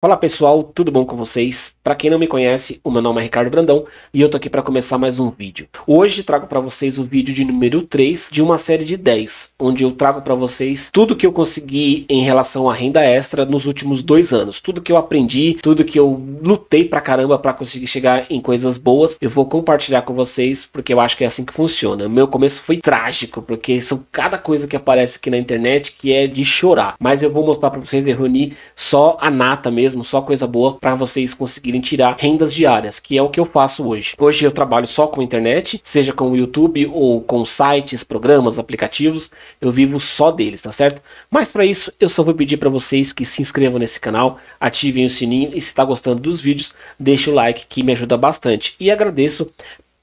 Olá pessoal, tudo bom com vocês? Para quem não me conhece, o meu nome é Ricardo Brandão e eu tô aqui para começar mais um vídeo. Hoje trago para vocês o vídeo de número 3 de uma série de 10, onde eu trago para vocês tudo que eu consegui em relação à renda extra nos últimos dois anos, tudo que eu aprendi, tudo que eu lutei pra caramba para conseguir chegar em coisas boas, eu vou compartilhar com vocês porque eu acho que é assim que funciona. O meu começo foi trágico, porque são cada coisa que aparece aqui na internet que é de chorar, mas eu vou mostrar para vocês e reunir só a nata mesmo mesmo, só coisa boa para vocês conseguirem tirar rendas diárias, que é o que eu faço hoje. Hoje eu trabalho só com internet, seja com o YouTube ou com sites, programas, aplicativos, eu vivo só deles, tá certo? Mas para isso eu só vou pedir para vocês que se inscrevam nesse canal, ativem o sininho e se está gostando dos vídeos, deixe o like que me ajuda bastante. E agradeço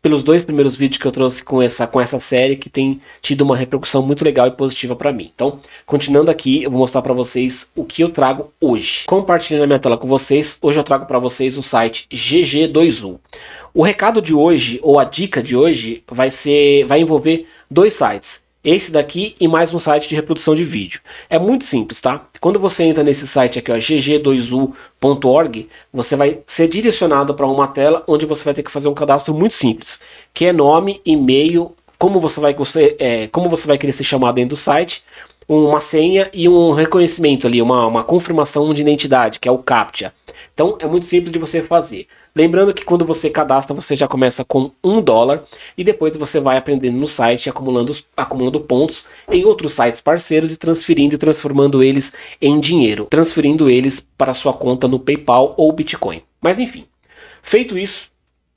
pelos dois primeiros vídeos que eu trouxe com essa, com essa série, que tem tido uma repercussão muito legal e positiva para mim. Então, continuando aqui, eu vou mostrar para vocês o que eu trago hoje. Compartilhando a minha tela com vocês, hoje eu trago para vocês o site GG2U. O recado de hoje, ou a dica de hoje, vai ser vai envolver dois sites esse daqui e mais um site de reprodução de vídeo. É muito simples, tá? Quando você entra nesse site aqui, gg2u.org, você vai ser direcionado para uma tela onde você vai ter que fazer um cadastro muito simples, que é nome, e-mail, como você vai, é, como você vai querer ser chamado dentro do site, uma senha e um reconhecimento ali, uma, uma confirmação de identidade, que é o CAPTCHA. Então é muito simples de você fazer. Lembrando que quando você cadastra, você já começa com um dólar e depois você vai aprendendo no site, acumulando, acumulando pontos em outros sites parceiros e transferindo e transformando eles em dinheiro, transferindo eles para sua conta no PayPal ou Bitcoin. Mas enfim, feito isso,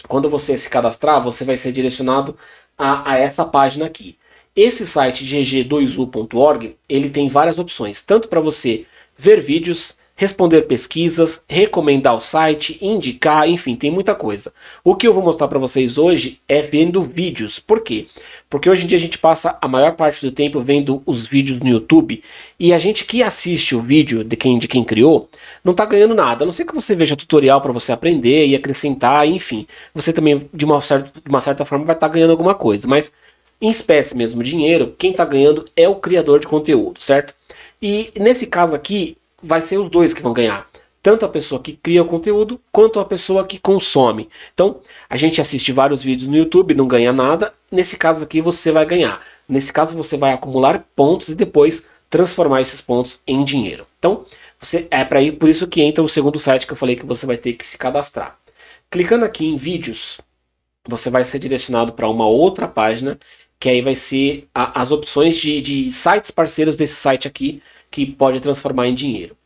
quando você se cadastrar, você vai ser direcionado a, a essa página aqui. Esse site gg2u.org, ele tem várias opções, tanto para você ver vídeos, responder pesquisas, recomendar o site, indicar, enfim, tem muita coisa. O que eu vou mostrar para vocês hoje é vendo vídeos. Por quê? Porque hoje em dia a gente passa a maior parte do tempo vendo os vídeos no YouTube e a gente que assiste o vídeo de quem, de quem criou não está ganhando nada. A não sei que você veja tutorial para você aprender e acrescentar, enfim. Você também, de uma certa, de uma certa forma, vai estar tá ganhando alguma coisa, mas em espécie mesmo, dinheiro, quem está ganhando é o criador de conteúdo, certo? E nesse caso aqui, vai ser os dois que vão ganhar. Tanto a pessoa que cria o conteúdo, quanto a pessoa que consome. Então, a gente assiste vários vídeos no YouTube, não ganha nada. Nesse caso aqui, você vai ganhar. Nesse caso, você vai acumular pontos e depois transformar esses pontos em dinheiro. Então, você, é para ir por isso que entra o segundo site que eu falei que você vai ter que se cadastrar. Clicando aqui em vídeos, você vai ser direcionado para uma outra página que aí vai ser a, as opções de, de sites parceiros desse site aqui, que pode transformar em dinheiro.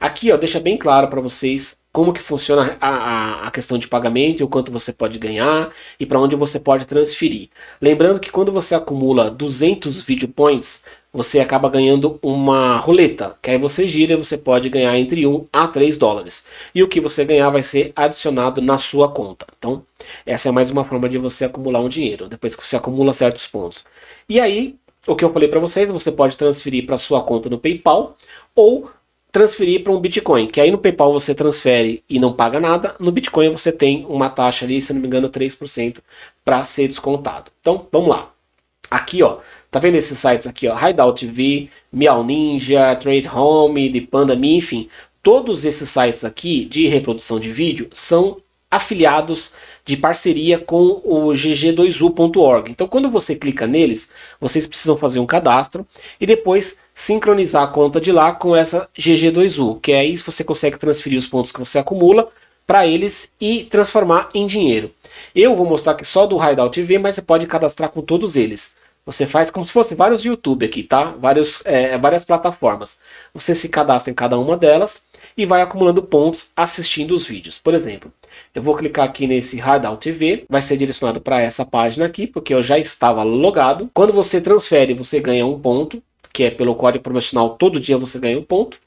Aqui, ó, deixa bem claro para vocês como que funciona a, a, a, questão de pagamento e o quanto você pode ganhar e para onde você pode transferir. Lembrando que quando você acumula 200 video points, você acaba ganhando uma roleta, que aí você gira e você pode ganhar entre 1 a 3 dólares. E o que você ganhar vai ser adicionado na sua conta. Então, essa é mais uma forma de você acumular um dinheiro, depois que você acumula certos pontos. E aí, o que eu falei para vocês, você pode transferir para sua conta no PayPal ou transferir para um Bitcoin, que aí no PayPal você transfere e não paga nada, no Bitcoin você tem uma taxa ali, se não me engano, 3% para ser descontado. Então, vamos lá. Aqui, ó, Tá vendo esses sites aqui, ó? Hideout TV, Miau Ninja, Trade Home, de Me, enfim. Todos esses sites aqui de reprodução de vídeo são afiliados de parceria com o gg2u.org. Então, quando você clica neles, vocês precisam fazer um cadastro e depois sincronizar a conta de lá com essa gg2u, que é aí você consegue transferir os pontos que você acumula para eles e transformar em dinheiro. Eu vou mostrar aqui só do Hideout TV, mas você pode cadastrar com todos eles. Você faz como se fosse vários YouTube aqui, tá? Vários, é, várias plataformas. Você se cadastra em cada uma delas e vai acumulando pontos assistindo os vídeos. Por exemplo, eu vou clicar aqui nesse Radar TV, vai ser direcionado para essa página aqui, porque eu já estava logado. Quando você transfere, você ganha um ponto, que é pelo código promocional, todo dia você ganha um ponto.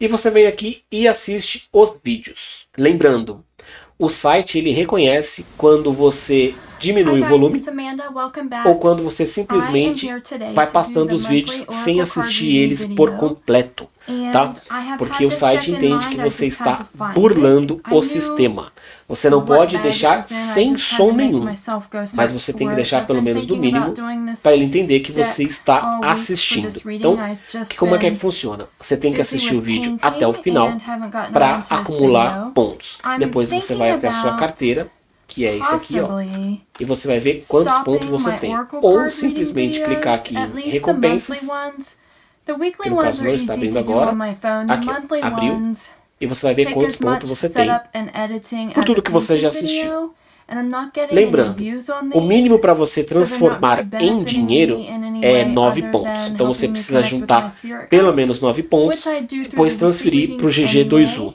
E você vem aqui e assiste os vídeos. Lembrando, o site ele reconhece quando você diminui o volume ou quando você simplesmente vai passando os vídeos sem assistir eles por completo, tá? Porque o site entende que você está burlando o sistema. Você não pode deixar sem som nenhum, mas você tem que deixar pelo menos do mínimo para ele entender que você está assistindo. Então, como é que, funciona? Você tem que assistir o vídeo até o final para acumular pontos. Depois você vai até a sua carteira que é esse aqui, ó. E você vai ver quantos pontos você tem. Ou simplesmente clicar aqui em recompensas, que no caso não está abrindo agora. Aqui, abriu. E você vai ver quantos pontos você tem por tudo que você já assistiu. Lembrando, o mínimo para você transformar em dinheiro é 9 pontos. Então você precisa juntar pelo menos 9 pontos, depois transferir para o GG2U.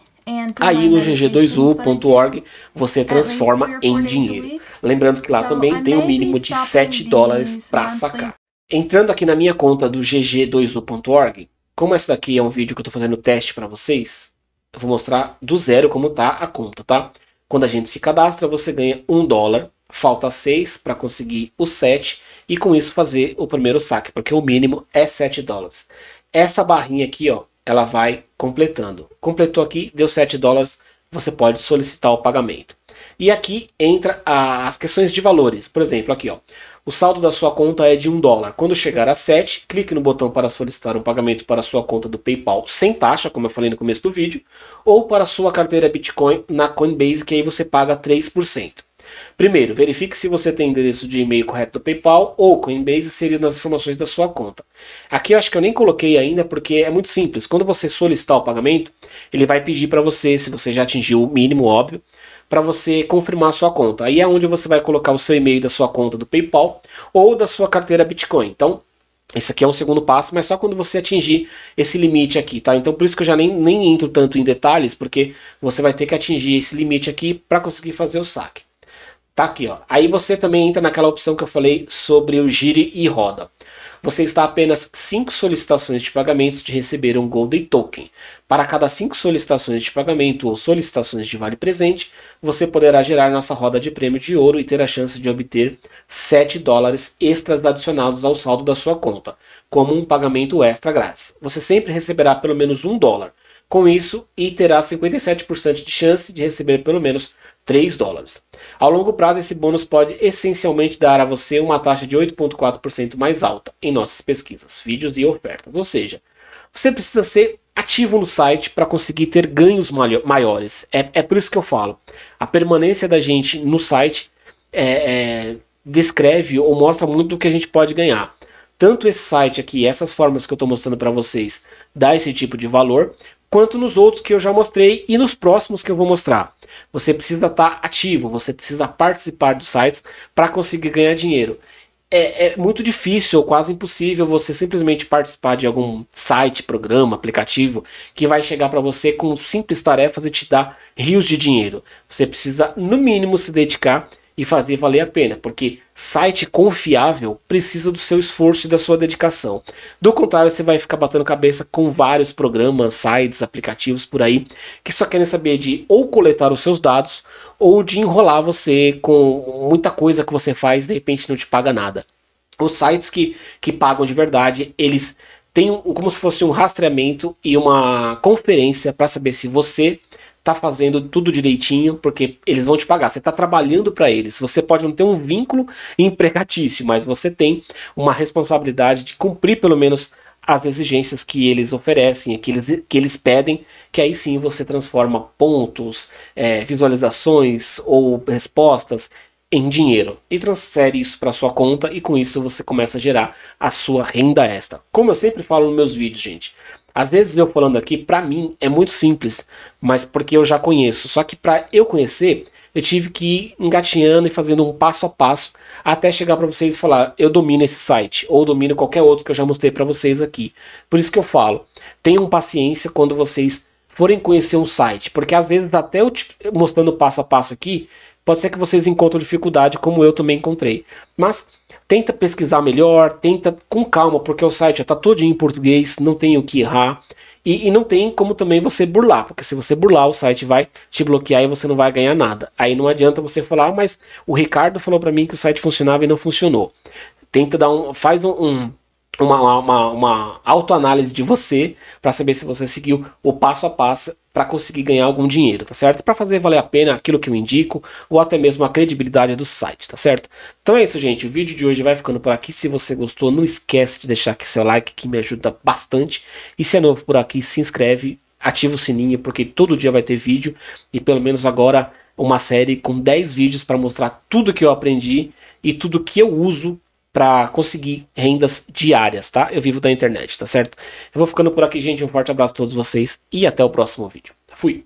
Aí no gg2u.org você transforma em dinheiro. Lembrando que lá também tem o um mínimo de 7 dólares para sacar. Entrando aqui na minha conta do gg2u.org, como essa daqui é um vídeo que eu estou fazendo teste para vocês, eu vou mostrar do zero como tá a conta, tá? Quando a gente se cadastra, você ganha 1 dólar, falta 6 para conseguir o 7 e com isso fazer o primeiro saque, porque o mínimo é 7 dólares. Essa barrinha aqui, ó, ela vai completando. Completou aqui, deu 7 dólares, você pode solicitar o pagamento. E aqui entra as questões de valores. Por exemplo, aqui ó, o saldo da sua conta é de 1 dólar. Quando chegar a 7, clique no botão para solicitar um pagamento para sua conta do PayPal sem taxa, como eu falei no começo do vídeo, ou para sua carteira Bitcoin na Coinbase, que aí você paga 3%. Primeiro, verifique se você tem endereço de e-mail correto do PayPal ou Coinbase inserido nas informações da sua conta. Aqui eu acho que eu nem coloquei ainda porque é muito simples. Quando você solicitar o pagamento, ele vai pedir para você, se você já atingiu o mínimo, óbvio, para você confirmar a sua conta. Aí é onde você vai colocar o seu e-mail da sua conta do PayPal ou da sua carteira Bitcoin. Então, esse aqui é um segundo passo, mas só quando você atingir esse limite aqui, tá? Então por isso que eu já nem, nem entro tanto em detalhes, porque você vai ter que atingir esse limite aqui para conseguir fazer o saque. Tá aqui, ó. Aí você também entra naquela opção que eu falei sobre o gire e roda. Você está a apenas 5 solicitações de pagamentos de receber um Golden Token. Para cada 5 solicitações de pagamento ou solicitações de vale presente, você poderá gerar nossa roda de prêmio de ouro e ter a chance de obter 7 dólares extras adicionados ao saldo da sua conta, como um pagamento extra grátis. Você sempre receberá pelo menos 1 dólar com isso e terá 57% de chance de receber pelo menos 3 dólares. Ao longo prazo, esse bônus pode essencialmente dar a você uma taxa de 8,4% mais alta em nossas pesquisas, vídeos e ofertas. Ou seja, você precisa ser ativo no site para conseguir ter ganhos maiores. É, é por isso que eu falo. A permanência da gente no site é, é, descreve ou mostra muito do que a gente pode ganhar tanto esse site aqui, essas formas que eu estou mostrando para vocês, dá esse tipo de valor, quanto nos outros que eu já mostrei e nos próximos que eu vou mostrar. Você precisa estar tá ativo, você precisa participar dos sites para conseguir ganhar dinheiro. É, é, muito difícil, ou quase impossível, você simplesmente participar de algum site, programa, aplicativo que vai chegar para você com simples tarefas e te dar rios de dinheiro. Você precisa, no mínimo, se dedicar e fazer valer a pena, porque site confiável precisa do seu esforço e da sua dedicação. Do contrário, você vai ficar batendo cabeça com vários programas, sites, aplicativos por aí que só querem saber de ou coletar os seus dados ou de enrolar você com muita coisa que você faz e de repente não te paga nada. Os sites que, que pagam de verdade, eles têm um, como se fosse um rastreamento e uma conferência para saber se você tá fazendo tudo direitinho, porque eles vão te pagar. Você tá trabalhando para eles. Você pode não ter um vínculo empregatício, mas você tem uma responsabilidade de cumprir pelo menos as exigências que eles oferecem, que eles, que eles pedem, que aí sim você transforma pontos, é, visualizações ou respostas em dinheiro e transfere isso para sua conta e com isso você começa a gerar a sua renda extra. Como eu sempre falo nos meus vídeos, gente, às vezes eu falando aqui, para mim é muito simples, mas porque eu já conheço. Só que para eu conhecer, eu tive que ir engatinhando e fazendo um passo a passo até chegar para vocês e falar: eu domino esse site ou domino qualquer outro que eu já mostrei para vocês aqui. Por isso que eu falo: tenham paciência quando vocês forem conhecer um site, porque às vezes até eu te, mostrando passo a passo aqui, Pode ser que vocês encontrem dificuldade, como eu também encontrei. Mas tenta pesquisar melhor, tenta com calma, porque o site está todo em português, não tem o que errar. E, e, não tem como também você burlar, porque se você burlar, o site vai te bloquear e você não vai ganhar nada. Aí não adianta você falar, ah, mas o Ricardo falou para mim que o site funcionava e não funcionou. Tenta dar um. Faz um, um uma, uma, uma autoanálise de você para saber se você seguiu o passo a passo para conseguir ganhar algum dinheiro, tá certo? Para fazer valer a pena aquilo que eu indico ou até mesmo a credibilidade do site, tá certo? Então é isso, gente. O vídeo de hoje vai ficando por aqui. Se você gostou, não esquece de deixar aqui seu like, que me ajuda bastante. E se é novo por aqui, se inscreve, ativa o sininho, porque todo dia vai ter vídeo e pelo menos agora uma série com 10 vídeos para mostrar tudo que eu aprendi e tudo que eu uso para conseguir rendas diárias, tá? Eu vivo da internet, tá certo? Eu vou ficando por aqui, gente. Um forte abraço a todos vocês e até o próximo vídeo. Fui!